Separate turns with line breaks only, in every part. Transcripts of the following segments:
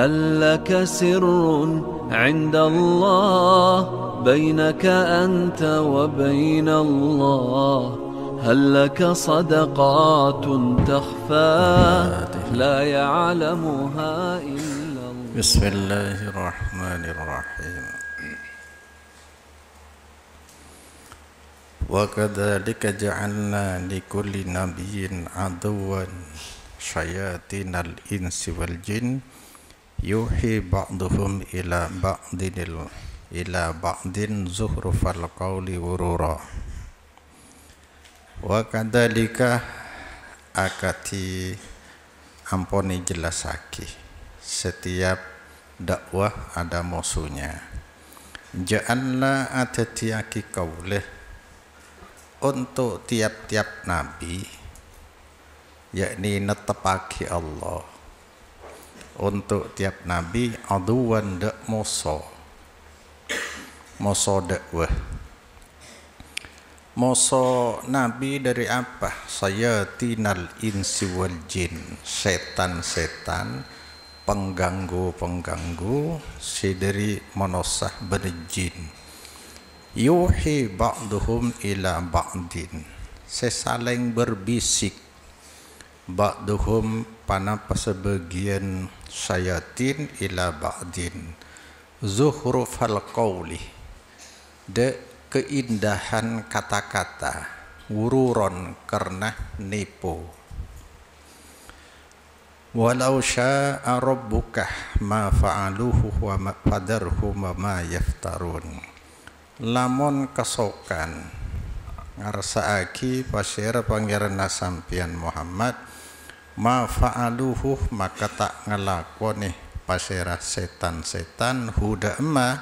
هل لك سر عند الله بينك أنت وبين الله هل لك صدقات تخفى لا يعلمها إلا الله بسم الله الرحمن الرحيم وكذلك جعلنا لكل نبي عدوا شياطين الإنس والجن yuhi ba'duhum ila ba'dinil ila ba'din fal qawli wurura wa kadhalika akati amponi jelasaki setiap dakwah ada musuhnya ja'alla atatiaki kaulih untuk tiap-tiap nabi yakni netepaki Allah untuk tiap nabi aduan de moso moso de wah, moso nabi dari apa saya tinal insi wal jin setan setan pengganggu pengganggu si dari monosah berjin yuhi ba'duhum ila ba'din sesaling berbisik ba'duhum panapa sebagian sayatin ila ba'din zuhrufal qawli de keindahan kata-kata wururon karena nipu walau sya'a rabbuka ma fa'aluhu wa ma fadarhu wa ma yaftarun lamun kesokan aki pasir pangeran sampian Muhammad ma fa'aluhu maka tak ngelakon nih pasirah setan-setan huda ma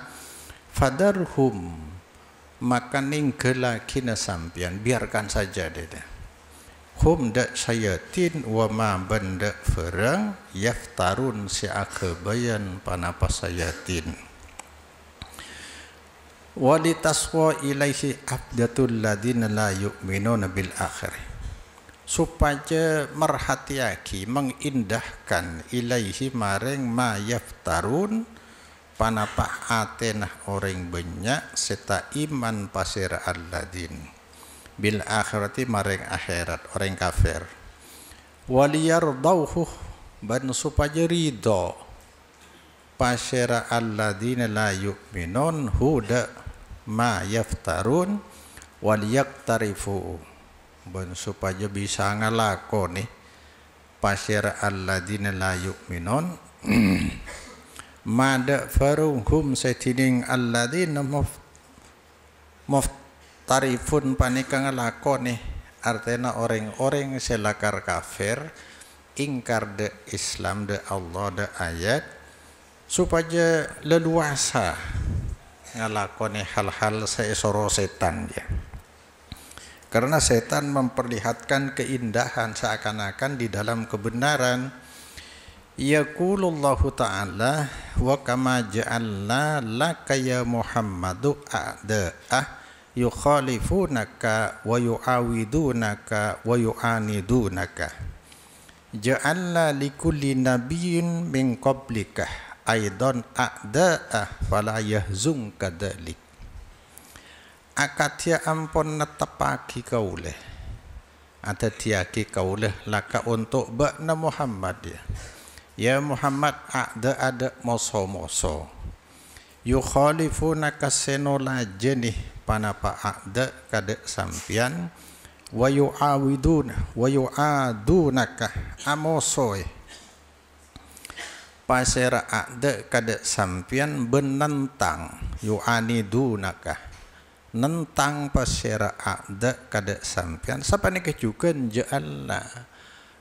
fadarhum maka ninggalaki sampian biarkan saja dia hum da syaitin wa ma benda fara yaftarun si akhbayan panapa syaitin sayatin walitaswa ilaihi abdatul ladina la yu'minuna nabil akhirah supaya merhatiaki mengindahkan ilaihi maring mayaf tarun, panapa atenah orang banyak seta iman pasir alladin bil akhirati maring akhirat orang kafir waliyardauhu ban supaya ridho pasira alladin la yu'minun huda ma yaftarun wal yaktarifu bon supaya bisa ngelakon nih pasir Allah di nelayuk minon madak farungkum setining Allah di nemof mof tarifun panik ngelakon nih artinya orang-orang selakar kafir ingkar de Islam de Allah de ayat supaya leluasa ngelakoni hal-hal seisoro setan dia. Ya. Karena setan memperlihatkan keindahan seakan-akan di dalam kebenaran. Yaqulullahu ta'ala wa kama ja'alna laka ya Muhammadu a'da'ah yukhalifunaka wa yu'awidunaka wa yu'anidunaka ja'alna likulli nabiyyin min qablikah aidan a'da'ah fala yahzunka dhalik akadia ampon netepagi kauleh ada diagi kauleh laka untuk bakna Muhammad ya ya Muhammad ada ada moso moso yukhalifu nakaseno lajenih panapa ada kade sampian wa yu'awiduna wa yu'adunaka amosoy ya. pasera ada kade sampian benentang yu'anidunaka nentang pesera ada kada sampian sapa ni juga je Allah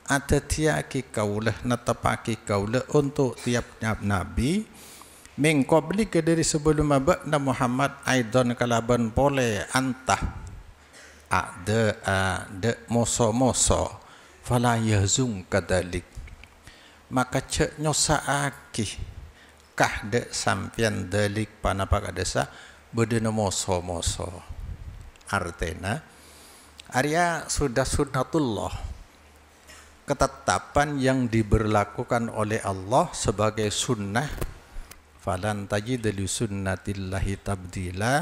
ada tiaki kaulah netepaki kaulah untuk tiap tiap nabi mengkobli ke dari sebelum abad Nabi Muhammad aidon kalaban boleh antah ada ada moso moso fala yazung kadalik maka cek nyosa aki kah de sampian dalik panapak kadesa desa bedena moso-moso. Artena, Arya sudah sunnatullah. Ketetapan yang diberlakukan oleh Allah sebagai sunnah. Falan tajid li sunnatillahi tabdila.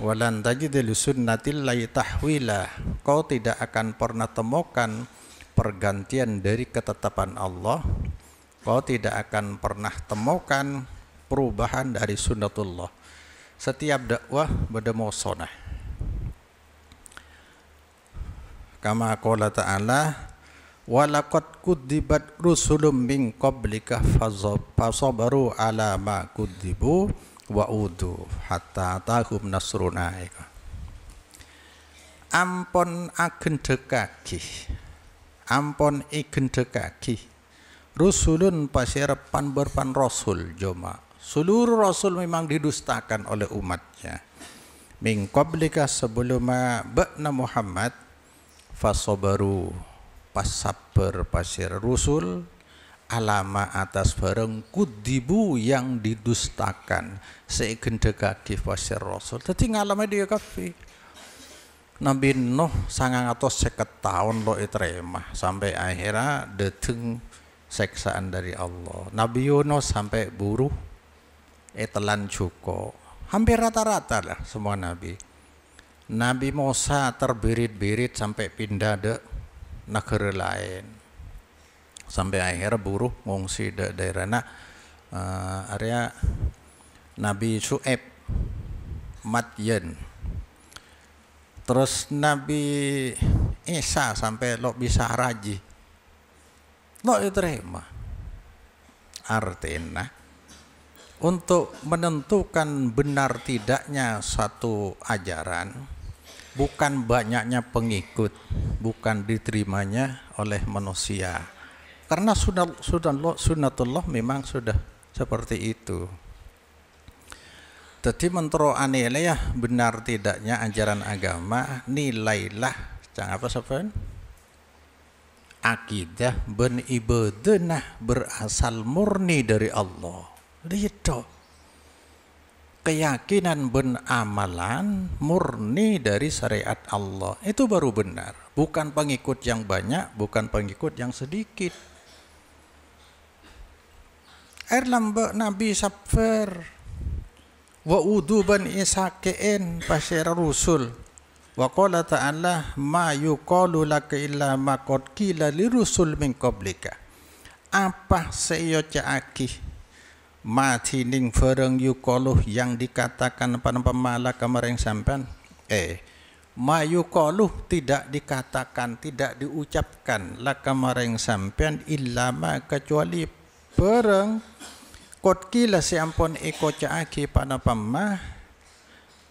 Walan tajid li sunnatillahi tahwila. Kau tidak akan pernah temukan pergantian dari ketetapan Allah. Kau tidak akan pernah temukan perubahan dari sunnatullah setiap dakwah berdemoson kama qala ta'ala walaqad kudibat rusulun min qablika fasabaru ala ma kudzibu wa udu hatta tahum nasruna ampon agen dekaki ampon igen dekaki rusulun pasir pan berpan rasul joma Seluruh Rasul memang didustakan oleh umatnya. Min qablika sebeluma ba'na Muhammad fasobaru pas pasir rusul alama atas bareng kudibu yang didustakan seigendegaki pasir rasul jadi ngalami dia kafi Nabi Nuh sangang atau seket tahun lo terima sampai akhirnya deteng seksaan dari Allah Nabi Yunus sampai buruh etelan eh, Joko. Hampir rata-rata lah semua nabi. Nabi Musa terbirit-birit sampai pindah ke negara lain. Sampai akhir buruh ngungsi ke daerah nak uh, eh, area Nabi Su'eb matyen terus Nabi Isa sampai lo bisa raji lo diterima artinya untuk menentukan benar tidaknya satu ajaran bukan banyaknya pengikut, bukan diterimanya oleh manusia. Karena sunnah, sunnah, memang sudah seperti itu. Jadi mentro ya benar tidaknya ajaran agama nilailah cang apa sepen akidah ben ibadah berasal murni dari Allah Ridho. Keyakinan ben amalan murni dari syariat Allah. Itu baru benar. Bukan pengikut yang banyak, bukan pengikut yang sedikit. Air lambak Nabi Sabfer. Wa uduban isakeen pasir rusul. Wa qala ta'ala ma yuqalu laka illa ma qad qila lirusul min qablika. Apa seyo caakih mati ning fereng yukoluh yang dikatakan pada pemala kemarin sampan eh yukoluh tidak dikatakan tidak diucapkan la kemarin sampan ilama kecuali pereng kot kila si ampun eko caaki pada pemah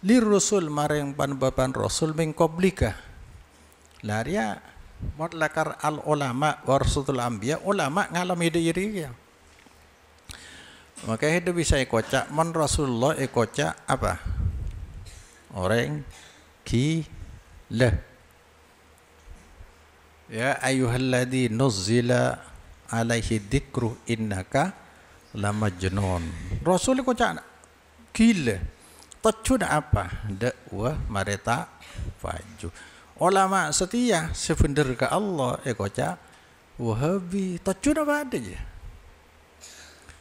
lir rasul maring pan bapan rasul mengkoblika laria mutlakar al ulama warasatul anbiya ulama ngalami diri ya maka itu bisa ikocak. Mon Rasulullah ikocak apa? Orang gila. Ya ayuhalladhi nuzzila alaihi dikru innaka jenon Rasul ikocak gila. Tecun apa? Dakwah mareta faju. Ulama setia sefender ke Allah ikocak wahabi. Tecun apa adanya.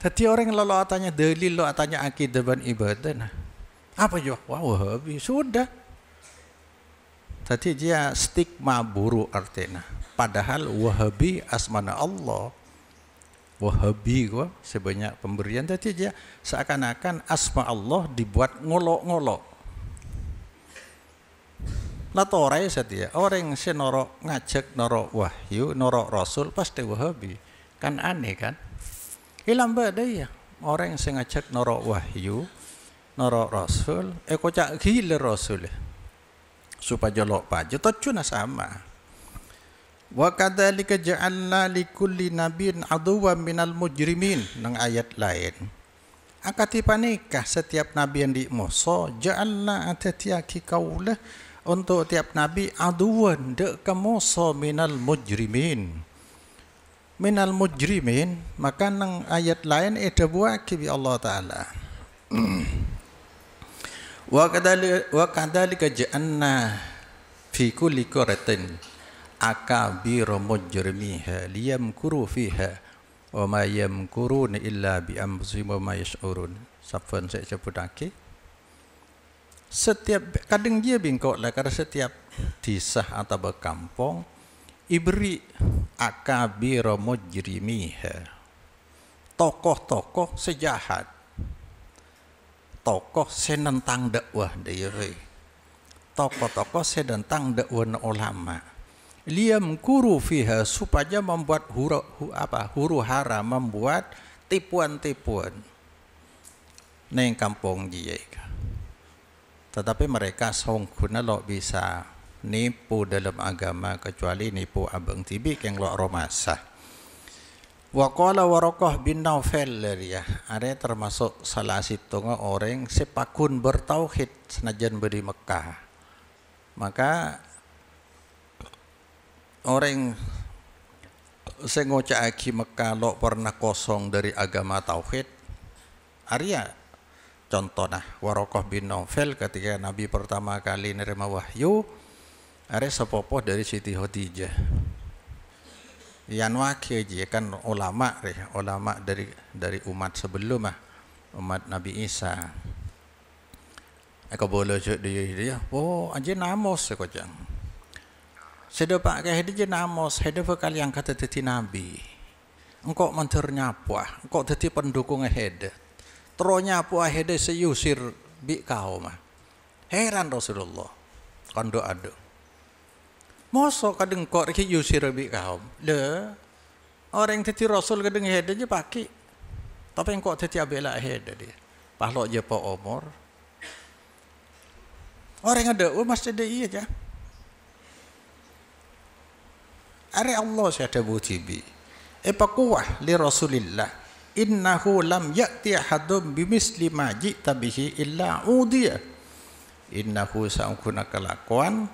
Tadi orang lalu tanya dalil, lo tanya akidah dan ibadah. Nah, apa jo? Wah, Wahabi. Sudah. Tadi dia stigma buruk artinya. Padahal Wahabi asmana Allah. Wahabi gua sebanyak pemberian. Tadi dia seakan-akan asma Allah dibuat ngolok-ngolok. Latorai setia orang senorok ngajak norok wahyu norok rasul pasti wahabi kan aneh kan ilam eh, ya orang yang sengaja norok wahyu norok rasul eko eh, cak gila rasul eh. supaya jolok paje tocuna sama wa kadzalika ja'alna likulli nabiyyin aduwwan minal mujrimin nang ayat lain akati panikah setiap nabi yang di dimuso ja'alna atatiaki kaulah untuk tiap nabi aduwan dek kemuso minal mujrimin minal mujrimin maka nang ayat lain edabuake ya bi Allah taala wa kadhalika wa kadhalika ja'anna fi kulli quratin akabira mujrimiha liyamkuru fiha wa ma yamkuruna illa bi anfusihim wa ma yash'urun sapan saya setiap kadang dia bingkok lah karena setiap desa atau kampung ibri akabira mujrimiha tokoh-tokoh sejahat tokoh senentang dakwah dewe tokoh-tokoh senentang dakwah ulama liam kuru fiha supaya membuat huru hu, apa huru hara membuat tipuan-tipuan neng kampung dia tetapi mereka songkuna lo bisa nipu dalam agama kecuali nipu abang Tibi keng lo romasah. Wakola warokoh bin Naufel ya, ada termasuk salah satu orang sepakun bertauhid senajan beri Mekah. Maka orang sengoca aki Mekah lo pernah kosong dari agama tauhid. Arya contoh nah Warokoh bin Naufel ketika Nabi pertama kali nerima wahyu Are sepopo dari Siti Khadijah. Yan wakeji kan ulama re, ulama dari dari umat sebelum ah, umat Nabi Isa. Eko boleh cek dia dia, oh aja namos ya kocang. Sedepak ke hedi je namos, hedi bekal yang kata teti Nabi. Engkau mentor nyapua, ah, engkau teti pendukung hedi. Teronya puah hedi seyusir bi kau mah. Heran Rasulullah. Kondo aduh. Masa kadang kok riki yusir bi kaum. Le. Orang teti rasul kadang heda je pakai. Tapi yang kok teti abela heda dia. Pahlok je po omor. Orang ada, u oh, masih iya ada iya je. Ari Allah saya ada butibi. Epa kuah li Rasulillah innahu lam ya'ti hadum bimisli ma ji'ta bihi illa udiya innahu sangkuna kelakuan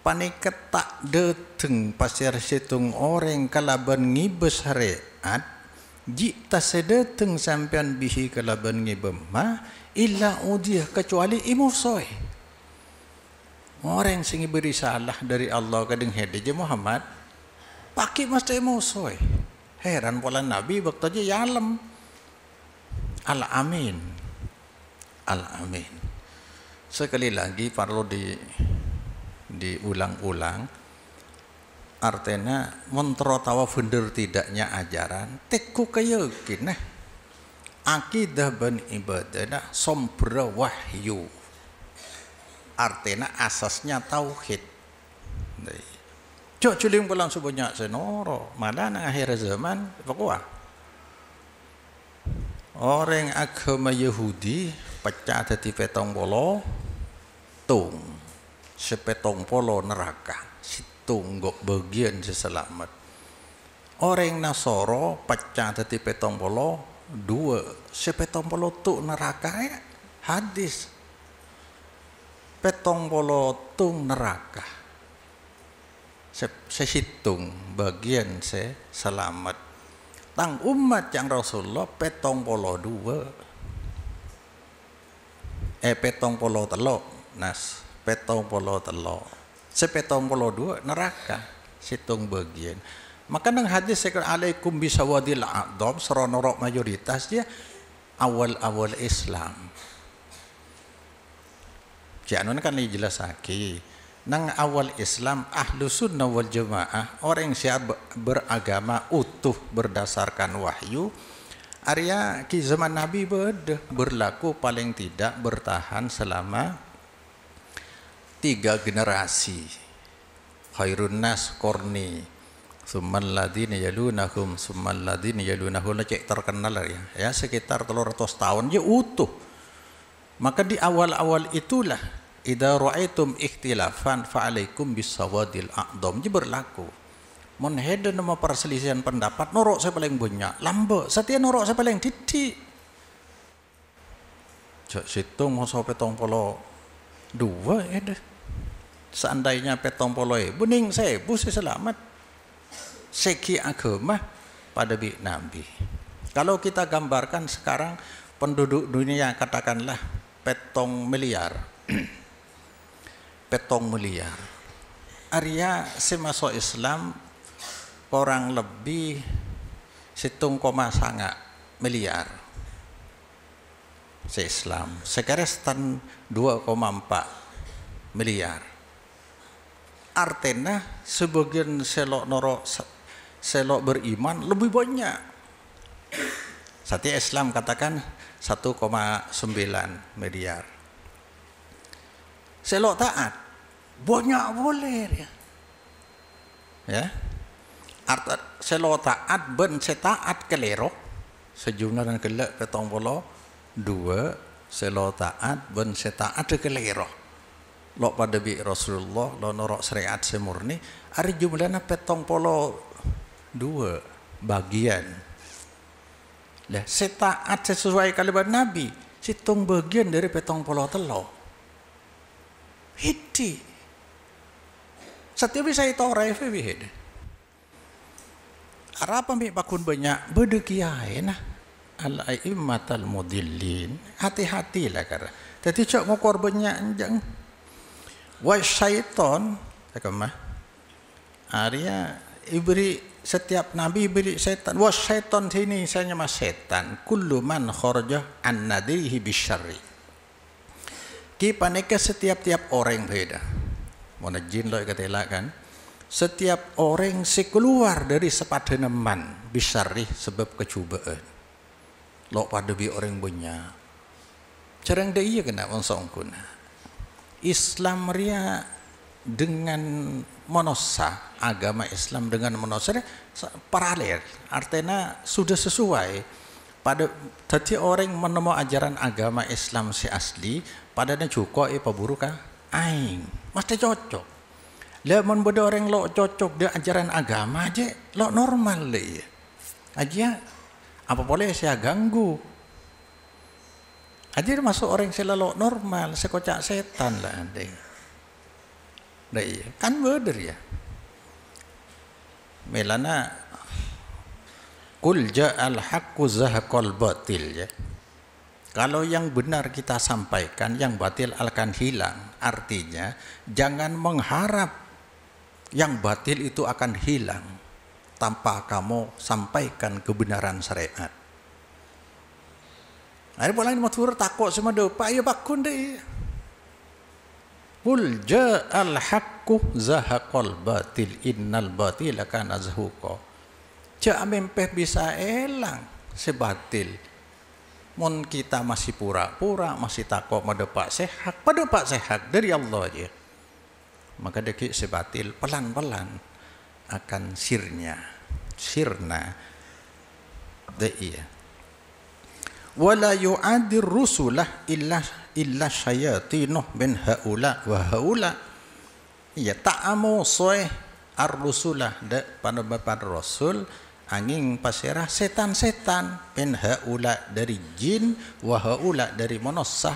paniket tak deteng pasir setung orang kalaban ngibes hariat jika sedeteng sampian bihi kalaban ngibem ma illa udih kecuali imur soy orang sing beri salah dari Allah kadang je Muhammad pakai masa imur soy heran pola nabi waktu aja yalem al amin al amin sekali lagi perlu di diulang-ulang artinya montro tawa funder tidaknya ajaran teku keyakin nah akidah ben ibadah sombra wahyu artinya asasnya tauhid Cok culing pulang sebanyak senoro, mana nang akhir zaman pekuah. Orang agama Yahudi pecah dari petong bolo, tung sepetong polo neraka situnggok bagian seselamat orang nasoro pecah teti petong polo dua sepetong polo tu neraka ya hadis petong polo tu neraka sesitung bagian se selamat tang umat yang Rasulullah petong polo dua eh petong polo telok nas petong polo telo sepetong polo dua neraka situng bagian maka nang hadis sekarang alaikum bisawadil adom seronorok mayoritas dia awal-awal Islam Jangan kan ini jelas lagi nang awal Islam ahlu sunnah wal jamaah orang yang beragama utuh berdasarkan wahyu Arya ki zaman Nabi ber berlaku paling tidak bertahan selama tiga generasi khairun nas korni summan ladina yalunahum summan ladina yalunahum nah, cek terkenal ya ya sekitar telur ratus tahun ya utuh maka di awal-awal itulah idza ra'aitum ikhtilafan fa'alaikum bisawadil a'dham je berlaku mon hede nama perselisihan pendapat norok saya paling banyak lambe setia norok saya paling titik cak situng mau sampai tong polo dua ya deh seandainya petong poloi bening sebu selamat segi agama pada bi nabi kalau kita gambarkan sekarang penduduk dunia katakanlah petong miliar petong miliar Arya semasuk Islam kurang lebih situng koma sanga miliar se Islam sekarang stan 2,4 miliar artena sebagian selok norok selok beriman lebih banyak. Sati Islam katakan 1,9 miliar. Selok taat banyak boleh ya. Ya. selok taat ben setaat kelero sejumlah dan kelak ketong polo dua selok taat ben setaat kelero. Lok pada bi Rasulullah lo norok syariat semurni hari jumlahnya petong polo dua bagian lah setaat sesuai kalimat Nabi situng bagian dari petong polo telo hiti setiap bisa itu orang FBH Arapa mi pakun banyak bedekiai nah al aimatal mudillin hati-hatilah karena jadi cok ngokor banyak jang wa syaiton mah Arya ah, ibri setiap nabi beri setan wa setan sini saya mas setan kullu man kharaja an nadirihi bisyarri ki paneka setiap-tiap orang beda mana jin lo katela kan setiap orang si keluar dari sepadana man bisyarri sebab kecubaan lo pada bi orang banyak cerang iya kena wong songkuna Islam Ria dengan monosa agama Islam dengan monosa paralel artinya sudah sesuai pada tadi orang menemu ajaran agama Islam si asli padanya juga apa eh, paburuka aing masih cocok lah mun orang lo cocok dia ajaran agama aja lo normal deh. aja apa boleh saya ganggu jadi masuk orang selalu normal, sekocak setan lah nanti. Nah, iya. Kan bener ya. Melana Kul ja'al haqqu zahaqal batil ya. Kalau yang benar kita sampaikan, yang batil akan hilang. Artinya, jangan mengharap yang batil itu akan hilang tanpa kamu sampaikan kebenaran syariat. Ada orang yang matur takut semua dia. Pak ya bakun dia. Kul ya. ja'al haqqu zahaqal batil innal batil akan zahuqa. Ja mempeh bisa elang sebatil. Mun kita masih pura-pura masih takut pada pak sehat, pada pak sehat dari Allah aja. Maka deki sebatil pelan-pelan akan sirnya, sirna. Dia wala yu'adir rusulah illa illa syayatinuh bin haula wa haula ya ta'amu soeh ar rusulah de pada rasul angin pasirah setan-setan bin haula dari jin wa haula dari manusah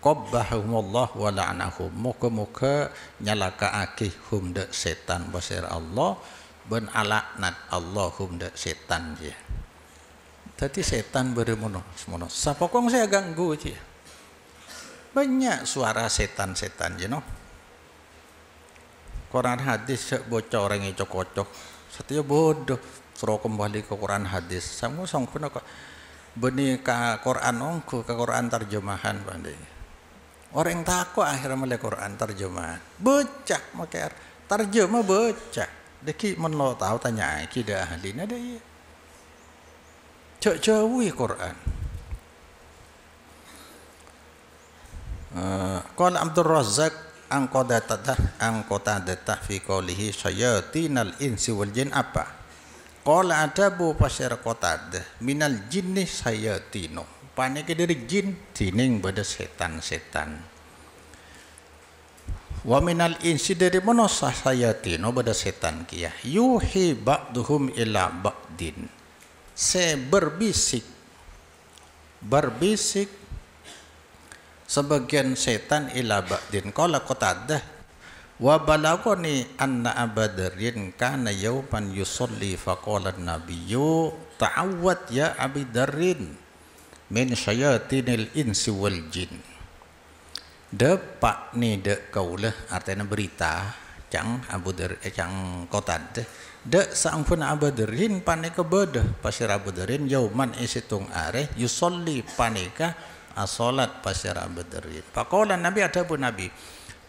qabbahumullah wa la'nahum muka-muka nyalaka akih hum de setan pasir Allah ben alaknat Allah hum de setan dia ya. tadi setan beremono semono sapokong saya ganggu sih. banyak suara setan-setan you Quran hadis bocah orang yang cocok setia bodoh suruh kembali ke Quran hadis sama songkuna kok beni ka Quran ongku ke Quran terjemahan pandai orang takut akhirnya melihat Quran terjemahan bocah makai terjemah bocah deki menlo tahu tanya kita ahli ada ya Jauh jauhi Quran. Qala Abdul Razak angkota tatah angkota datah fi qawlihi insi wal jin apa? Qala adabu pasir qotad minal jinni sayati no. dari jin dining pada setan-setan. Wa minal insi dari sayati no pada setan kia. Yuhi ba'duhum ila ba'din saya berbisik berbisik sebagian setan ila ba'din kala qatadah wa balagoni anna abadarin kana yawman yusalli faqala nabiyyu taawat ya abidarin min syayatinil insi wal jin depak ni dek kaulah artinya berita cang Abu Dar eh, cang kotad Dak sampun abaderin paneka bedah pasir abaderin yauman isitung areh yusolli paneka asolat pasir abaderin. Pakolan Nabi ada pun Nabi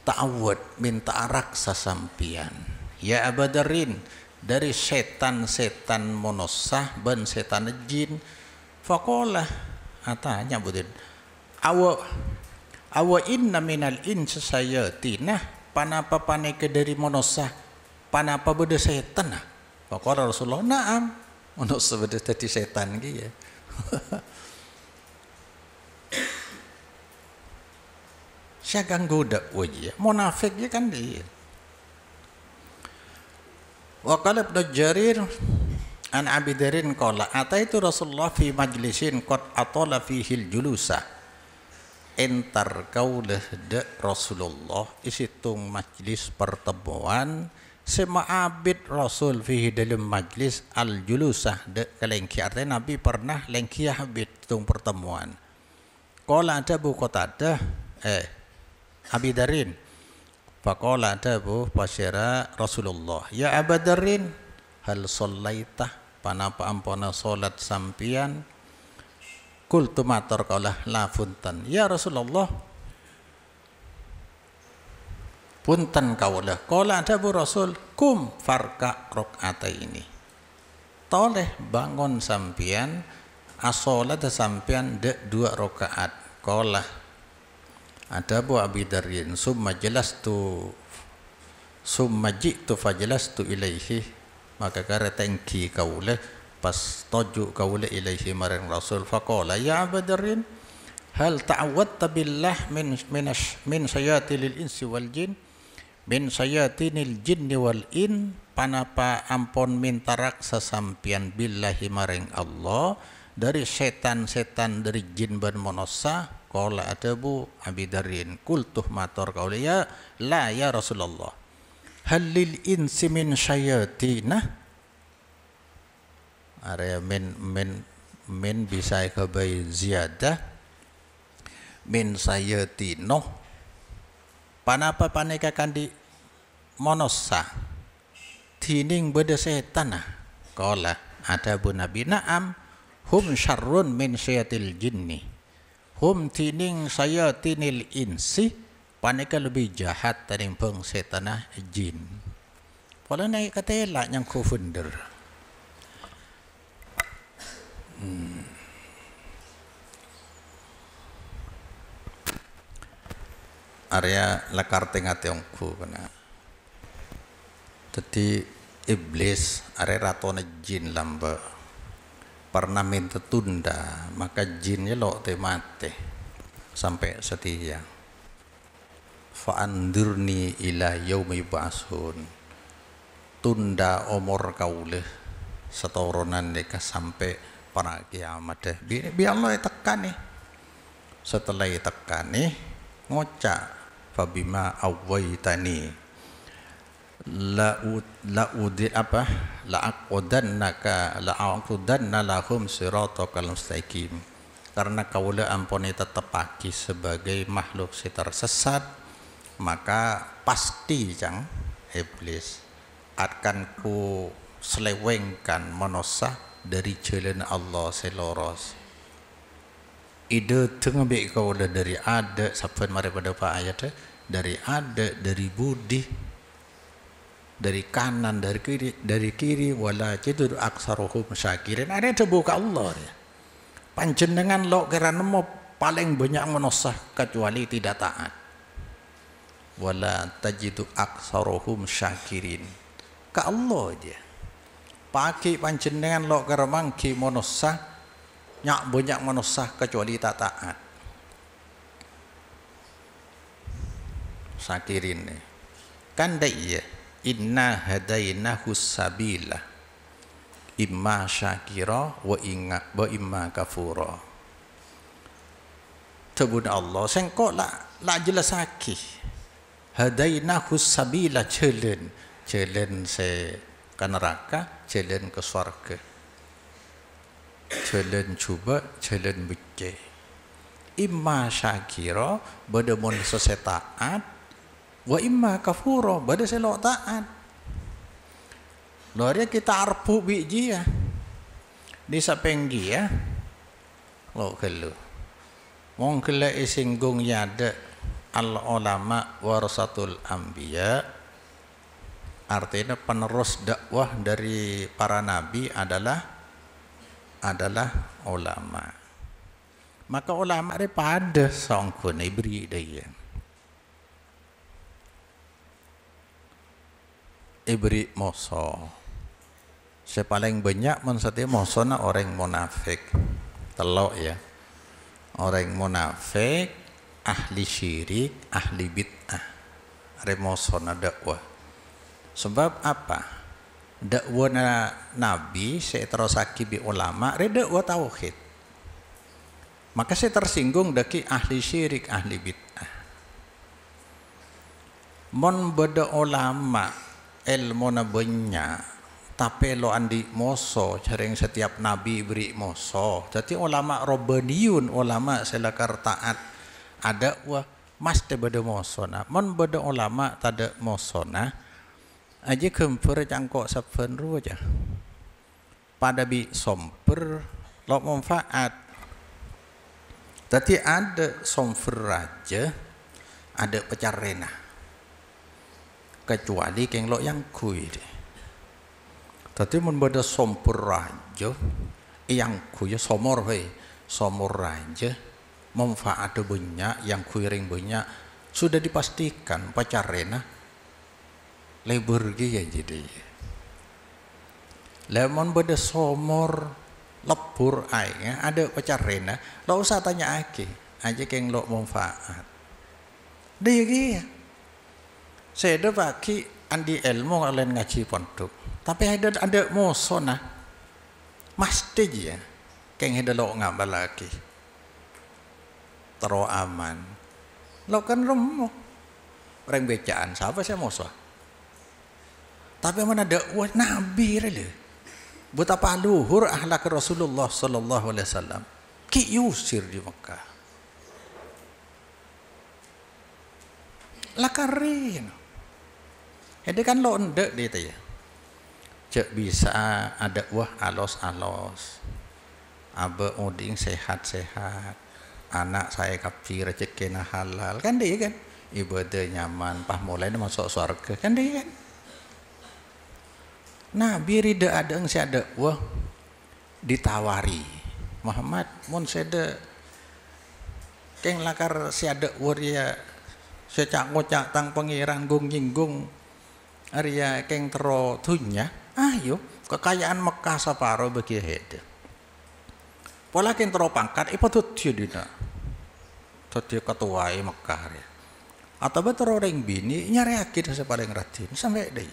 ta'awud minta arak sasampian. Ya abaderin dari setan-setan monosah ben setan jin. Fakolah atanya budin awa awa inna minal insayatina panapa paneka dari monosah panapa beda setan ah. Faqala Rasulullah, "Na'am." Ono sebeda dadi setan gitu ya. Syagang goda wajah. Oh iya, munafik ya kan dia. Wakala qala Jarir an Abi Darin qala itu Rasulullah fi majlisin qad atala fihi julusa entar kaulah de Rasulullah isitung majlis pertemuan sema abid rasul fihi dalam majlis al julusah de kelengki artinya nabi pernah lengkiah habit tung pertemuan kola ada bu ada eh abidarin fakola ada bu pasira rasulullah ya abadarin hal solaitah panapa ampona solat sampian kul tumator kaulah lafuntan ya rasulullah punten kaulah kola bu rasul kum farka ata ini toleh bangun sampian asolat sampian dek dua rokaat kola ada bu Abi Darin summa jelas tu majik tu fajelas tu ilaihi maka kare tengki kaulah pas toju kaulah ilaihi mareng rasul fakola ya Abi Darin hal ta'awwadta billah min min min lil insi wal jin min sayatinil jinni wal in panapa ampon minta raksa sampian billahi maring Allah dari setan-setan dari jin ban monosa Qala atabu abidarin kultuh mator kauliya la ya Rasulullah. Halil insi min syayatina. Area min min min bisa kabai ziyadah min no panapa paneka kandi monosa dining beda setan ah kola ada bu nabi naam hum syarrun min syaitil jinni hum dining saya tinil insi paneka lebih jahat dari peng setan ah jin pola naik kata elak yang kufunder hmm. area lekar tengah tiongku kena jadi iblis area ratone jin lamba pernah minta tunda maka jinnya lo te mati sampai setia fa'andurni ila yaumi ba'asun tunda omor kauleh setoronan deka sampai para kiamat deh biar lo tekan nih setelah tekan nih ngocak fabima awaitani la la udi apa la aqudannaka la aqudanna lahum siratal mustaqim karena kaula ampone tetepaki sebagai makhluk si tersesat maka pasti jang iblis akan ku selewengkan manusia dari jalan Allah seloros ide tengebe kau udah dari ada sampai mari pada pak ayat eh, dari ada dari budi dari kanan dari kiri dari kiri wala cidur aksaruhum syakirin ada terbuka Allah ya. panjenengan lo kira nemu paling banyak menosah kecuali tidak taat wala tajidu aksaruhum syakirin ke Allah aja ya. pakai panjenengan lo kira mangki menosah nyak banyak manusia kecuali tak taat sakirin ni kan dah iya inna hadainahu sabila imma syakira wa inga wa imma kafura tebun Allah sengkok lah lah jelas sakih hadainahu sabila jalan jalan se ke neraka jalan ke surga jalan coba jalan beke imma syakira bada mon sose taat wa imma kafuro bada selo taat lori kita arpu biji ya di sapenggi ya lo kelu wong kela isinggung yada al ulama warasatul anbiya artinya penerus dakwah dari para nabi adalah adalah ulama. Maka ulama ni pada songkun ibri dia. Ibri moso. Sepaling banyak mensati moso na orang munafik. Telok ya. Orang munafik, ahli syirik, ahli bid'ah. Remosona dakwah. Sebab apa? dakwana nabi saya terosaki bi ulama reda wa tauhid maka saya tersinggung daki ahli syirik ahli bid'ah mon beda ulama ilmu nabenya tapi lo andi moso jaring setiap nabi beri moso jadi ulama robaniun ulama selakar taat ada wah, mas beda moso nah mon beda ulama tada moso nah aje kemper cangkok saben ruwaja ya. pada bi somper lo manfaat Tapi ada somper aja, ada pecah rena kecuali keng lo yang kui deh membeda somper aja, yang kuya somor hei somor raja manfaat banyak yang kuiring banyak sudah dipastikan pecah rena leburgi ya jadi lemon beda somor lebur aing ada pacar rena lo usah tanya aki aja keng lo manfaat dia ya. gini saya ada pakai andi ilmu kalian ngaji pondok tapi ada ada musona masjid ya keng ada lo ngambal lagi tero aman lo kan remuk orang becaan siapa sih musuh tapi mana dakwah Nabi rela. Buat apa luhur ahlak Rasulullah sallallahu alaihi wasallam. Ki yusir di Mekah. Lakarin. Jadi kan lo ndak dia tanya. Cek bisa ada wah alos-alos. abah uding sehat-sehat. Anak saya kapi rezeki halal kan dia kan. Ibadah nyaman, pah mulai masuk surga kan dia kan. Nabi rida ada yang ada wah ditawari Muhammad mun seda keng lakar ada waria ya. secak ngocak tang pangeran gung jinggung area ya, keng tero tunya ayo ah, kekayaan Mekah separo bagi hede pola keng tero pangkat ipa tutio dina tutio ketua Mekah ya atau betul orang bini nyari akhir sepaling ratin sampai deh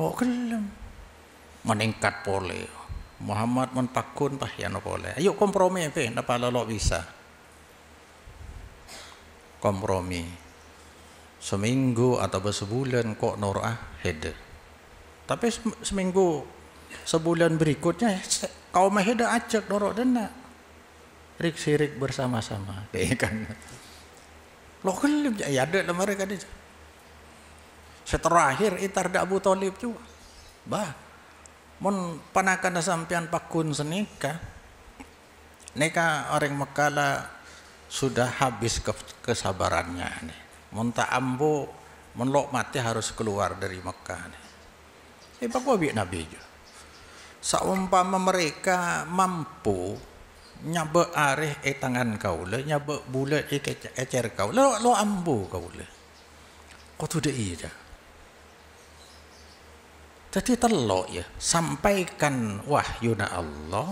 Oh gelem. Meningkat pole. Muhammad mentakun pahyana pole. Ayo kompromi pe ya, napa lalo bisa. Kompromi. Seminggu atau sebulan kok Norah ah hede. Tapi seminggu sebulan berikutnya kau mah hede acak dorok dena. Rik sirik bersama-sama. Deh iya kan. Lo kan ya, ya ada lemari kan Seterakhir itar da Abu Talib juga. Bah, mon panakan sampean pakun senika, neka orang Mekala sudah habis ke kesabarannya nih. mon tak ambo, mun mati harus keluar dari Mekah nih. Ini biar Nabi juga. Seumpama mereka mampu nyabe areh e tangan kau le nyabe bule e ecer kau lo lo ambo kau le kau tu iya? dah jadi telok ya, sampaikan wahyuna ya Allah,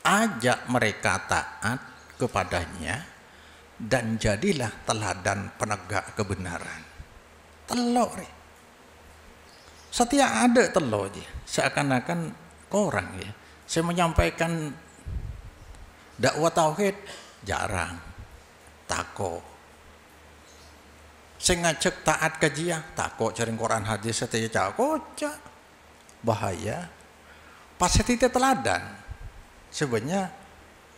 ajak mereka taat kepadanya, dan jadilah teladan penegak kebenaran. Telok ya. Setiap ada telok je, seakan-akan korang ya. Saya menyampaikan dakwah tauhid jarang, takut sing ngajak taat kajian takok jaring Quran hadis setya cakok bahaya pas tidak teladan sebenarnya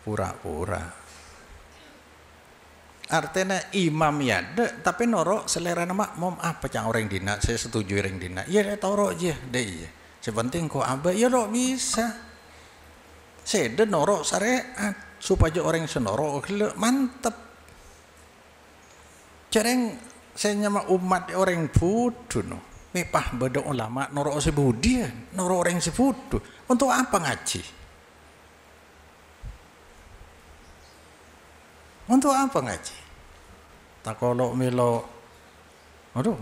pura-pura artinya imam ya de, tapi norok selera nama mom apa ah, cang orang dina saya setuju orang dina iya deh torok je deh iya sepenting iya. kok abe ya dok bisa saya de norok syariat supaya orang senorok mantep cereng saya nyama umat orang bodoh no. Mepah beda ulama noro sebudian, noro orang sebudu. Ya. Untuk apa ngaji? Untuk apa ngaji? Tak kalau milo, aduh,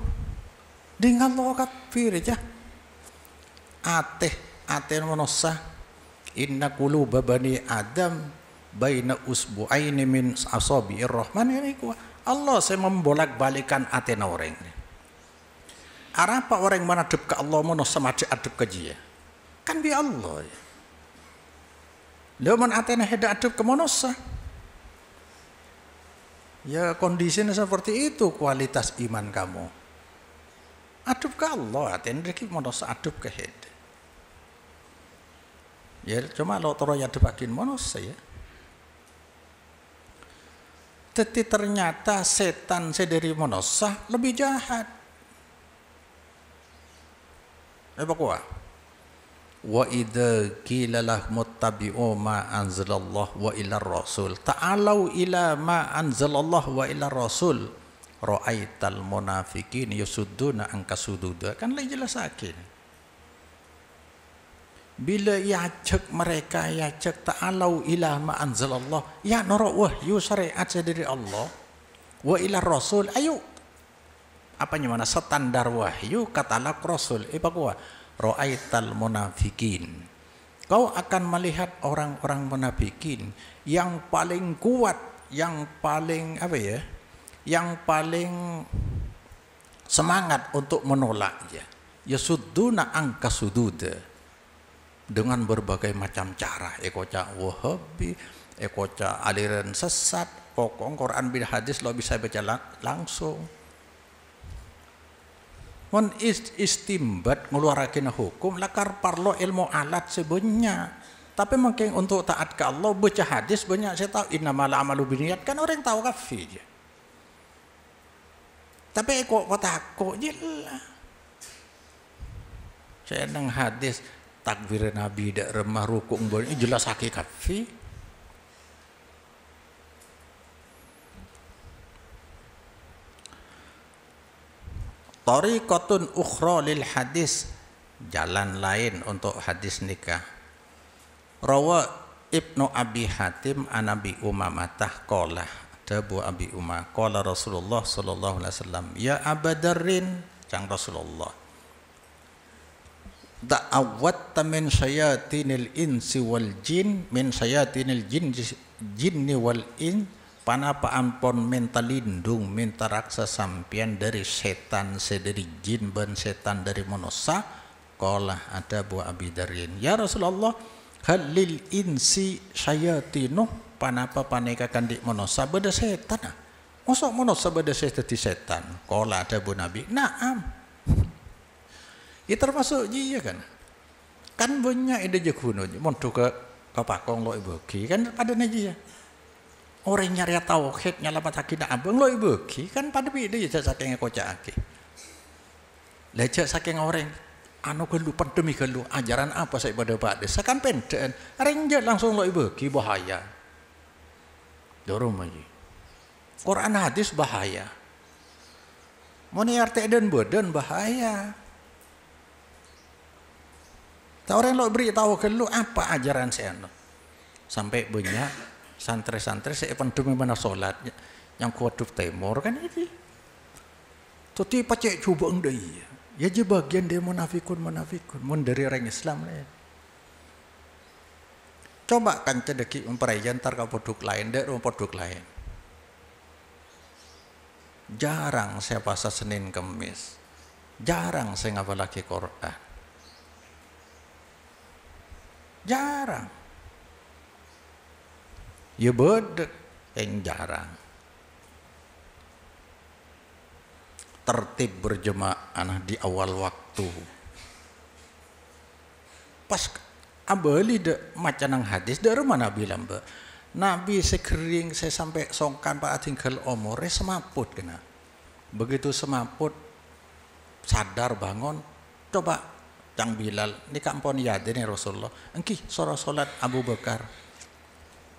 dengan lo kafir aja. Ateh, ateh manusia. Inna kulu babani Adam baina usbu'aini min asabi'ir rahman ini ku Allah saya membolak-balikan atena orang ini. Arapa orang menadep ke Allah mono samaji adep ke dia. Kan bi Allah. Ya. mana man atena heda adep ke monosa. Ya kondisinya seperti itu kualitas iman kamu. Adep ke Allah, atena reki monosa adep ke head Ya cuma lo toro ya depakin monosa ya. Teti ternyata setan sederi monosah lebih jahat. Apa kuah? Wa idza qila lah muttabi'u ma anzalallah wa ila rasul ta'alu ila ma anzalallah wa ila rasul ra'aital munafiqin yasudduna anka sududa kan lagi jelas akhir bila yajak mereka yajak ta'alau ila ma anzalallah ya norok wahyu syariat dari Allah wa ila rasul ayo apanya mana standar wahyu katalah rasul ipa kuwa ro'aital munafikin kau akan melihat orang-orang munafikin yang paling kuat yang paling apa ya yang paling semangat untuk menolak ya yasudduna angka sududa dengan berbagai macam cara ekoca wahabi ekoca aliran sesat pokok Quran bin hadis lo bisa baca lang langsung Mon istimbat ngeluarakin hukum lakar parlo ilmu alat sebenarnya tapi mungkin untuk taat ke Allah baca hadis banyak saya tahu innamal amalu biniyat kan orang tahu kafi je. Tapi kok kota aku je lah. Saya nang hadis takbir Nabi tidak remah rukuk ini jelas hakikat fi Tariqatun ukhra lil hadis jalan lain untuk hadis nikah Rawa Ibnu Abi Hatim anabi Umamatah qala Dabu Abi Umar qala Rasulullah sallallahu alaihi wasallam ya abadarin cang Rasulullah ta'awwatta min syayatinil insi wal jin min tinil jin jinni wal in panapa ampon minta lindung minta raksa sampian dari setan sedari jin ban setan dari manusia kola ada bu Abi Darin ya Rasulullah halil insi syayatinuh panapa paneka kandi manusia beda setan Masa manusia beda setan di setan kola ada bu Nabi naam Iki ya, termasuk iya kan. Kan banyak ide jagono mondho ke kapakong lo ki kan pada nih ya. Orang nyari tauhid nyelamat akidah abang lo ki kan pada ide jasa saking kocak Lejak saking orang anu gelu pandemi gelu ajaran apa saya pada pak desa kan pendek ringja langsung lo ki bahaya. Dorong aja. Quran hadis bahaya. Muni arti dan badan bahaya orang lo beritahu ke lo apa ajaran saya anu? lo sampai banyak santri-santri saya pendung mana sholat yang kuaduk timur kan itu tapi pacek coba enggak iya ya jadi bagian dia munafikun munafikun mun dari orang Islam lah ya. coba kan cedeki memperajan tar produk lain dari produk lain jarang saya pasar Senin Kemis jarang saya lagi Quran Jarang. Ya bedek yang jarang. Tertib berjemaah nah di awal waktu. Pas abali de macanang hadis dari mana bilang be Nabi sekering saya sampai songkan pak tinggal omore semaput kena begitu semaput sadar bangun coba tang Bilal ni kampon yadene Rasulullah engki sora salat Abu Bakar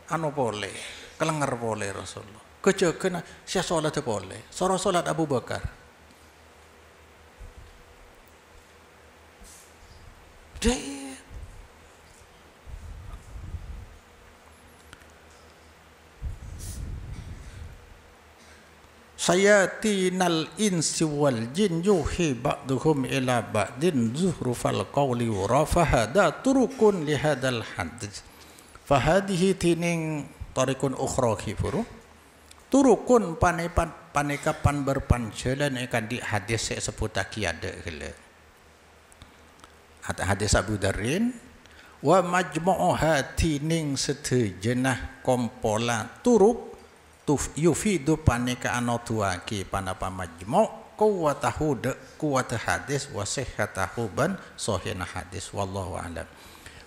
anu boleh kelenger boleh Rasulullah kerja kena sia solat boleh sora salat Abu Bakar Dia sayatinal insi wal jin yuhi ba'duhum ila ba'din zuhru fal qawli wura fahada turukun lihadal hadis fahadihi tining tarikun ukhra kifuru turukun panepan paneka pan berpanjalan ikan di hadis saya sebut tak ada kele hadis Abu Darin wa majmu'u hatining setejenah kompola turuk tuf yufidu paneka anotuaki panapa majmu kuwatahu de kuwat hadis wa sihhatahu ban sahihna hadis wallahu alam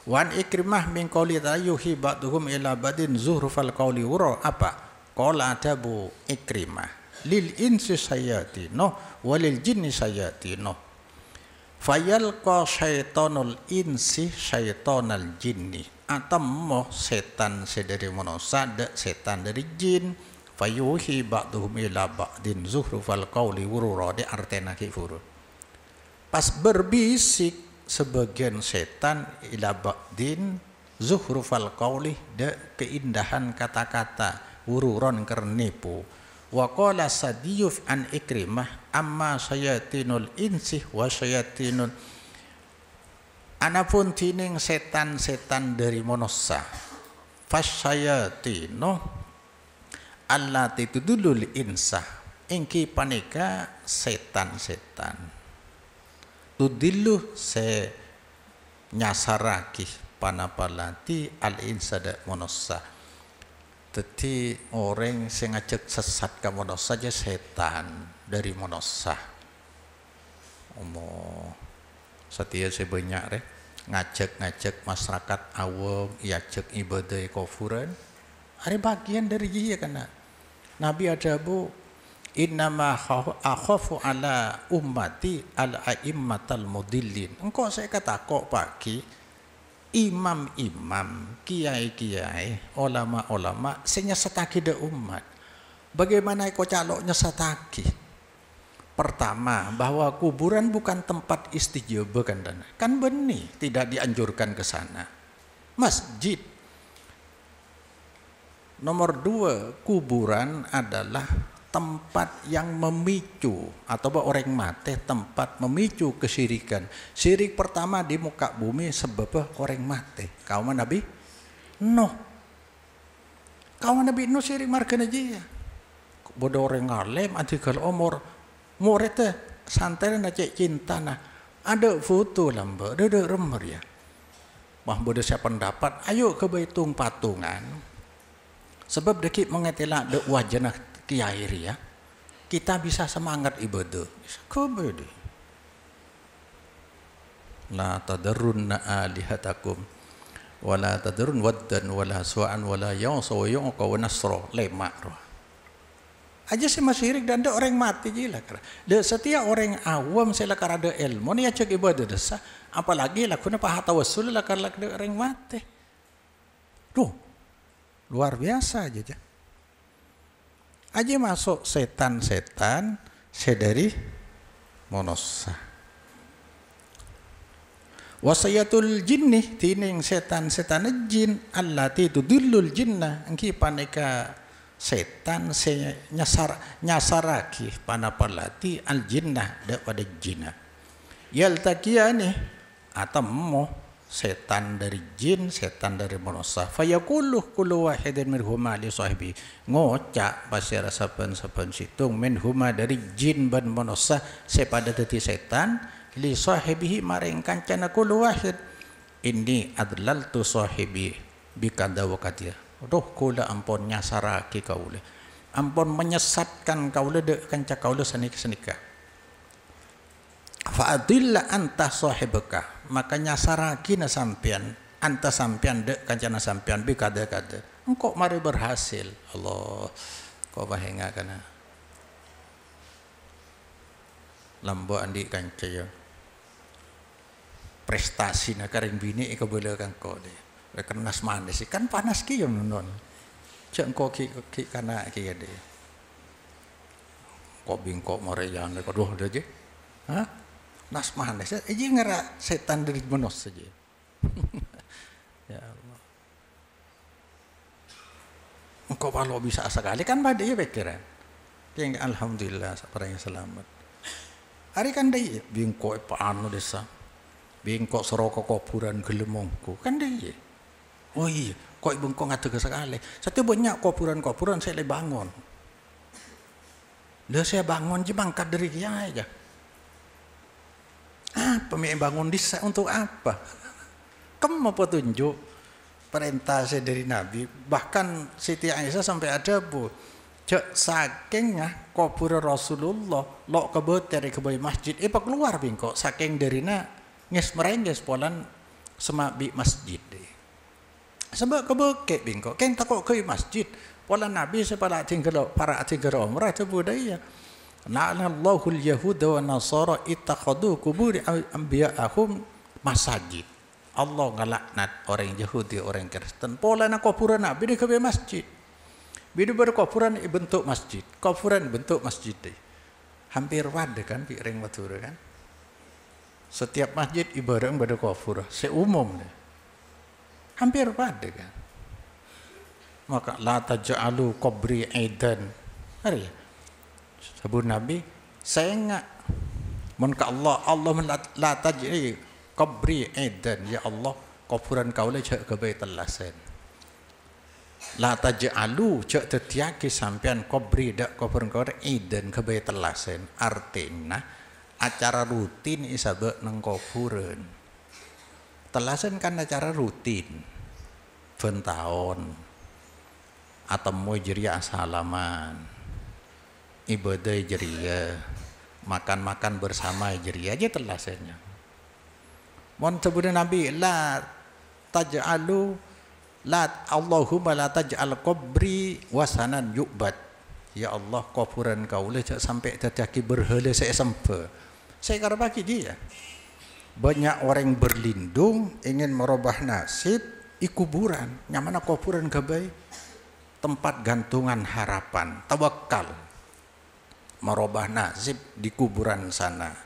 Wan ikrimah min qawli ta ba'duhum ila badin zuhrufal qawli wura apa? Qala adabu ikrimah lil insi sayati no walil jinni sayati no fayalqa syaitonul insi syaitonal jinni moh setan sedari manusia da setan dari jin fayuhi ba'duhum ila ba'din fal qawli wurura di artena kifuru pas berbisik sebagian setan ila ba'din fal qawli de keindahan kata-kata wururon kernipu wa qala sadiyuf an ikrimah amma syayatinul insih wa syayatinul Anapun tining setan-setan dari monosa fasyayatino Allah itu dulu insah ingki panika setan-setan tudilu se nyasaraki panapalati al insada monosa teti orang sengaja sesat ke monosa aja setan dari monosa Omo setia sebanyak reh ngajak-ngajak masyarakat awam ngajak ibadah kofuran ada bagian dari iya kena Nabi ada bu innama akhafu ala ummati al aimmatal mudillin engkau saya kata kok pagi imam-imam kiai-kiai ulama-ulama senyata de umat bagaimana kau caloknya setaki Pertama, bahwa kuburan bukan tempat istijabah kan dan kan benih, tidak dianjurkan ke sana. Masjid. Nomor dua, kuburan adalah tempat yang memicu atau orang mati tempat memicu kesyirikan. Syirik pertama di muka bumi sebab orang mati. Kaum Nabi Nuh. Kaum Nabi Nuh syirik marga ya Bodoh orang alim, adikal umur, murid santai nak cek cinta nah ada foto lamba ada remer ya mah bodoh siapa pendapat ayo ke baitung patungan sebab dekik mengetela de wajah nah kiai ya kita bisa semangat ibadah ke baitung la tadarrunna alihatakum wala tadarrun waddan wala su'an wala yawsa wa yu'qa wa nasra lemak roh aja si masuk dan ada orang mati gila kara. De setia orang awam sila kara el ilmu ni acak ibadah desa. Apalagi lakuna pahat tawassul lah kara de orang mati. Tuh luar biasa aja aja. Aja masuk setan-setan sedari monosa. Wasayatul jinni tining setan-setan jin allati jin jinna engki paneka setan se nyasar nyasar lagi pada palati al jinnah daripada jinah yaltakiyani atemu setan dari jin setan dari manusia fayakuluh kulua wahidin huma li sahbi ngocak pasira saben-saben situng huma dari jin ban manusia sepada teti setan li sahibihi maring kancana kullu wahid ini adlaltu sahibi bikanda wakatia roh kula ampun nyasara ki kau le ampun menyesatkan kau le dek kanca kau le senik senika fa adilla anta sahibaka maka nyasara ki na sampean anta sampean dek kanca na sampean bi kada kada engko mari berhasil Allah kau bahenga kena lambo andi kanca ya prestasi nak karing bini ikabulakan kau dia kenas manis kan panas ki yo nun. Cek engko ki ki kana ki ngene. Kok bingkok mareyan kok duh aja. Hah? Nas manis aja ngera setan dari manusia aja. ya Allah. Engkau kalau bisa sekali kan pada ya pikiran. Yang alhamdulillah seperti yang selamat. Hari kan dia iya, bingkok apa anu desa. Bingkok serokok kuburan gelemongku kan dia. Iya. Oh iya, kok bengkong nggak tegas sekali? Satu banyak kopuran-kopuran saya lagi bangun. Lah saya bangun je bangkat dari kiai aja. Iya. Apa mi bangun desa untuk apa? Kamu mau petunjuk perintah saya dari Nabi. Bahkan Siti Aisyah sampai ada bu. Cek sakingnya kubur Rasulullah lo kebet dari kebaya masjid. Eh keluar bingkok saking dari nak nges merengges polan semak bi masjid deh. Sebab ke bekek bingko. Ken takut ke masjid. Wala Nabi sepala tinggal para tinggero umrah itu budaya. La'anallahu al-yahuda wa nasara ittakhadu kubur Ahum masajid. Allah ngelaknat orang Yahudi, orang Kristen. Pola nak kuburan Nabi di kebe masjid. Bini berkuburan bentuk masjid. Kuburan bentuk masjid deh. Hampir wadah kan, piring matura kan. Setiap masjid ibarat pada kubur. Seumum deh. Hampir pada kan. Maka la taj'alu qabri aidan. Hari sabun Nabi, saya enggak Mun ka Allah, Allah menat la taj'i qabri aidan. Ya Allah, kuburan kau le cak kebai telasen. La taj'alu cak tetiaki sampean qabri dak kuburan kau aidan kebai telasen. Artinya acara rutin isabek nang kuburan. Telasen kan acara rutin. atau mau jeria salaman. Ibadah e jeria. Makan-makan bersama e jeria aja telasennya. Mohon sebutnya Nabi, la taj'alu la Allahumma la taj'al qabri wasanan yu'bad. Ya Allah, kuburan kau lejak sampai terjaki berhala saya sempe. Saya kata bagi dia banyak orang berlindung ingin merubah nasib i kuburan nyamana kuburan gabai tempat gantungan harapan tawakal merubah nasib di kuburan sana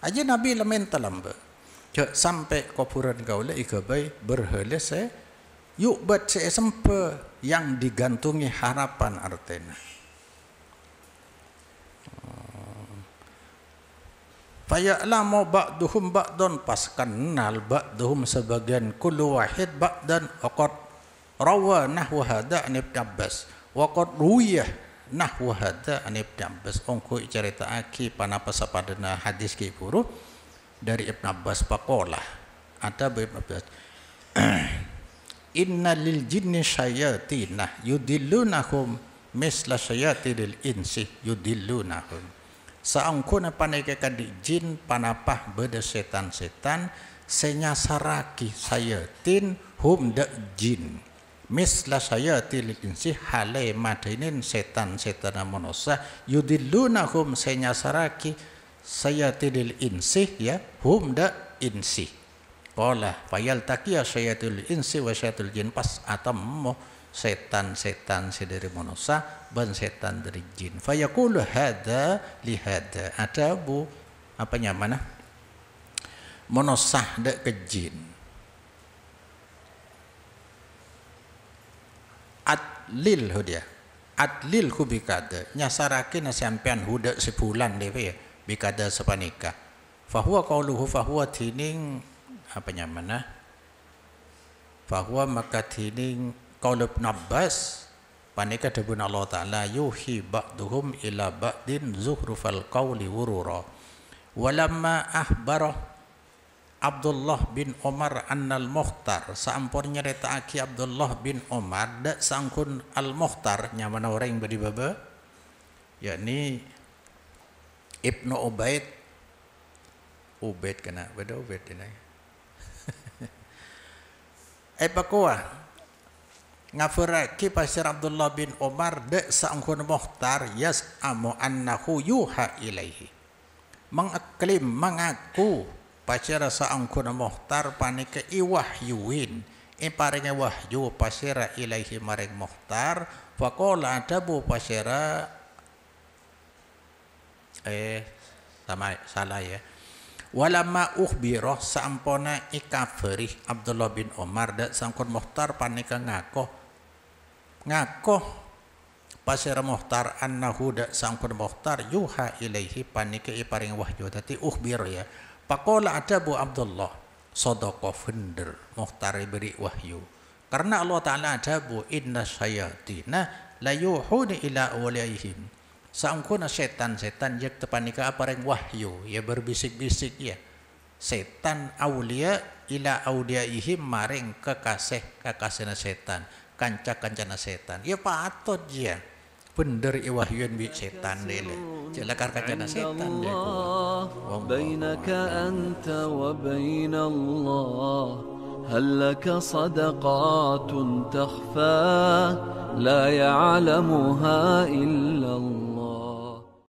aja nabi lemen talamba Cek sampai kuburan gaula i gabai berhala yuk bat se sempe yang digantungi harapan artena Faya'lamu ba'duhum ba'dun pas kenal ba'duhum sebagian kullu wahid ba'dan waqad rawa nahwa hada an Abbas waqad ruyah nahwa hada an Abbas ongko cerita aki panapasa padana hadis ki puru dari Ibn Abbas pakola ada Ibn Abbas Inna lil jinni syayatinah yudillunahum misla syayatinil insi yudillunahum saangkuna pandai kadi jin panapah beda setan-setan senyasaraki saya sayatin hum de jin misla sayati insi hale madainin setan-setan manusia yudiluna hum senyasaraki saraki sayati lil insi ya hum de insi payal fayal saya syayatul insi wa syayatul jin pas atammu setan-setan sedari manusia dan setan dari jin. Fayaqulu hada lihada ada bu apa nyamana nah? Manusia dak ke jin. Adlil hudia. Adlil ku bikada nyasarake nasampean huda sepulang dewe ya bikada sepanika. Fahuwa qauluhu fahuwa tining apa nyamana nah? Fahuwa maka tining qaul Ibn Abbas panika debun Allah taala yuhi ba'duhum ila ba'din zuhrufal qauli wurura walamma ahbaro Abdullah bin Umar annal Mukhtar sampun nyeritaki Abdullah bin Umar dak sangkun al Mukhtar nyaman orang beri baba yakni Ibnu Ubaid Ubaid kena beda Ubaid ini Epa kuah ngafuraki pasir Abdullah bin Umar dek sangkun muhtar yas amu annahu yuha ilaihi mengaklim mengaku pasir sangkun muhtar panike iwahyuin iparinge wahyu pasir ilaihi maring muhtar fakola adabu pasir eh sama salah ya Walama ukhbiroh sampona ikaferih Abdullah bin Umar dak sangkun muhtar panika ngakoh ngaku pasir muhtar annahu da sangkun muhtar yuha ilaihi panike iparing wahyu tadi uhbir ya pakola ada bu Abdullah sodoko fender muhtar beri wahyu karena Allah Ta'ala ada bu inna syayatina la yuhuni ila awliyaihim sangkuna setan-setan yang tepanika aparing wahyu ya berbisik-bisik ya setan aulia ila auliaihim maring kekasih kekasih setan kanca-kancana setan ya patut ya bener iwahyun ya bi setan dele jelakar kancana setan dele bainaka anta wa هل لك صدقات تخفى لا يعلمها الله